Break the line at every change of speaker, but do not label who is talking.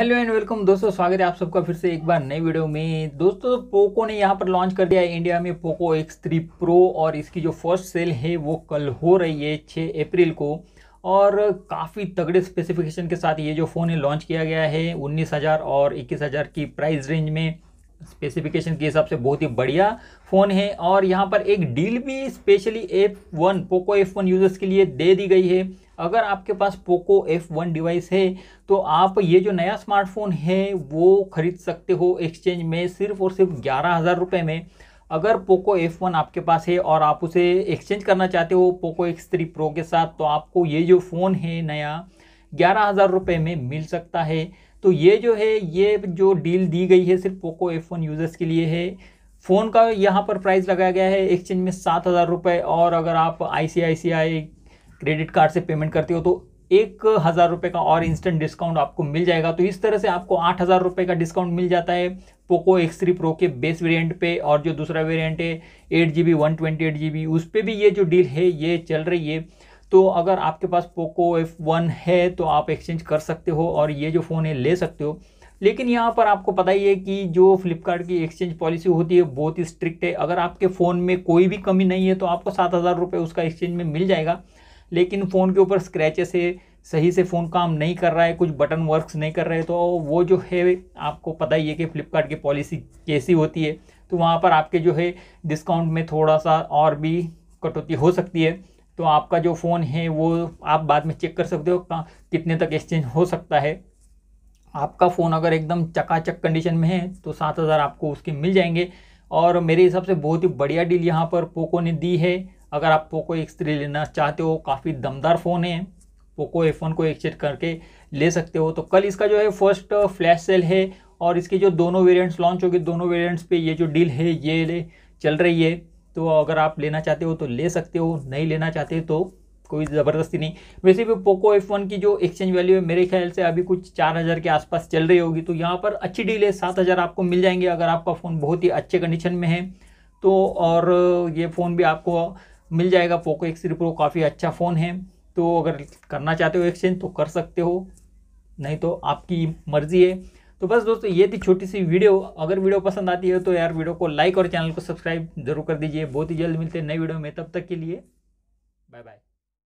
hello and welcome दोस्तों स्वागत है आप सबका फिर से एक बार नई वीडियो में दोस्तों पोको ने यहाँ पर लॉन्च कर दिया है इंडिया में पोको एक्स थ्री प्रो और इसकी जो फर्स्ट सेल है वो कल हो रही है छः अप्रैल को और काफ़ी तगड़े स्पेसिफिकेशन के साथ ये जो फ़ोन है लॉन्च किया गया है उन्नीस हज़ार और इक्कीस हज़ार की प्राइस रेंज में स्पेसिफिकेशन के हिसाब से बहुत ही बढ़िया फ़ोन है और यहाँ पर एक डील भी specially F one Poco F one users के लिए दे दी गई है अगर आपके पास पोको एफ वन डिवाइस है तो आप ये जो नया स्मार्टफोन है वो खरीद सकते हो एक्सचेंज में सिर्फ और सिर्फ ग्यारह हज़ार रुपये में अगर पोको एफ वन आपके पास है और आप उसे एक्सचेंज करना चाहते हो पोको एक्स थ्री प्रो के साथ तो आपको ये जो फ़ोन है नया ग्यारह हज़ार रुपये में मिल सकता है तो ये जो है ये जो डील दी गई है सिर्फ पोको एफ वन यूज़र्स के लिए है फ़ोन का यहाँ पर प्राइस लगाया गया है एक्सचेंज में सात हज़ार रुपये और अगर आप आई क्रेडिट कार्ड से पेमेंट करते हो तो एक हज़ार रुपये का और इंस्टेंट डिस्काउंट आपको मिल जाएगा तो इस तरह से आपको आठ हज़ार रुपये का डिस्काउंट मिल जाता है पोको एक्स थ्री प्रो के बेस वेरिएंट पे और जो दूसरा वेरिएंट है eight G B one twenty eight G B उस पर भी ये जो डील है ये चल रही है तो अगर आपके पास पोको एफ वन है तो आप एक्सचेंज कर सकते हो और ये जो फ़ोन है ले सकते हो लेकिन यहाँ पर आपको पता ही है कि जो फ्लिपकार्ट की एक्सचेंज पॉलिसी होती है बहुत ही स्ट्रिक्ट है अगर आपके फ़ोन में कोई भी कमी नहीं है तो आपको सात हज़ार रुपये उसका एक्सचेंज में मिल जाएगा लेकिन फ़ोन के ऊपर स्क्रैचेस है सही से फ़ोन काम नहीं कर रहा है कुछ बटन वर्क्स नहीं कर रहे तो वो जो है आपको पता ही है कि फ़्लिपकार्ट की पॉलिसी कैसी होती है तो वहाँ पर आपके जो है डिस्काउंट में थोड़ा सा और भी कटौती हो सकती है तो आपका जो फ़ोन है वो आप बाद में चेक कर सकते हो कितने तक एक्सचेंज हो सकता है आपका फ़ोन अगर एकदम चकाचक कंडीशन में है तो सात हज़ार आपको उसके मिल जाएंगे और मेरे हिसाब से बहुत ही बढ़िया डील यहाँ पर पोको ने दी है अगर आप पोको एक्स थ्री लेना चाहते हो काफ़ी दमदार फ़ोन है पोको ए फोन को एक्सचेंज करके ले सकते हो तो कल इसका जो है फर्स्ट फ्लैश सेल है और इसके जो दोनों वेरियंट्स लॉन्च होगी दोनों वेरियंट्स पर ये जो डील है ये चल रही है तो अगर आप लेना चाहते हो तो ले सकते हो नहीं लेना चाहते तो कोई ज़बरदस्ती नहीं वैसे भी पोको एफ की जो एक्सचेंज वैल्यू है मेरे ख्याल से अभी कुछ चार हज़ार के आसपास चल रही होगी तो यहाँ पर अच्छी डील है सात हज़ार आपको मिल जाएंगे अगर आपका फ़ोन बहुत ही अच्छे कंडीशन में है तो और ये फ़ोन भी आपको मिल जाएगा पोको एक्स थ्री प्रो काफ़ी अच्छा फ़ोन है तो अगर करना चाहते हो एक्सचेंज तो कर सकते हो नहीं तो आपकी मर्ज़ी है तो बस दोस्तों ये थी छोटी सी वीडियो अगर वीडियो पसंद आती है तो यार वीडियो को लाइक और चैनल को सब्सक्राइब जरूर कर दीजिए बहुत ही जल्द मिलते हैं नई वीडियो में तब तक के लिए बाय बाय